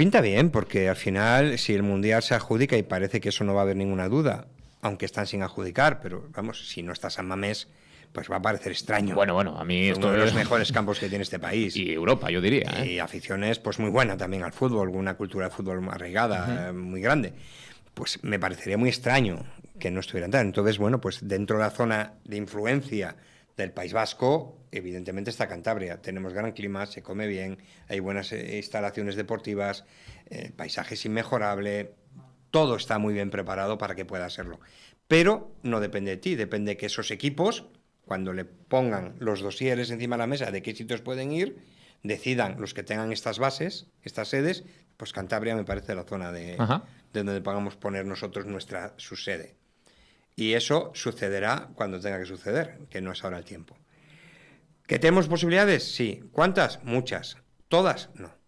Pinta bien, porque al final, si el Mundial se adjudica, y parece que eso no va a haber ninguna duda, aunque están sin adjudicar, pero vamos, si no estás a Mamés, pues va a parecer extraño. Bueno, bueno, a mí esto uno de los mejores campos que tiene este país. Y Europa, yo diría. ¿eh? Y aficiones pues muy buena también al fútbol, una cultura de fútbol arraigada, eh, muy grande. Pues me parecería muy extraño que no estuvieran tan. Entonces, bueno, pues dentro de la zona de influencia del País Vasco, evidentemente, está Cantabria. Tenemos gran clima, se come bien, hay buenas eh, instalaciones deportivas, eh, el paisaje es inmejorable, todo está muy bien preparado para que pueda serlo. Pero no depende de ti, depende que esos equipos, cuando le pongan los dosieres encima de la mesa de qué sitios pueden ir, decidan los que tengan estas bases, estas sedes, pues Cantabria me parece la zona de, de donde podamos poner nosotros nuestra su sede. Y eso sucederá cuando tenga que suceder, que no es ahora el tiempo. ¿Que tenemos posibilidades? Sí. ¿Cuántas? Muchas. ¿Todas? No.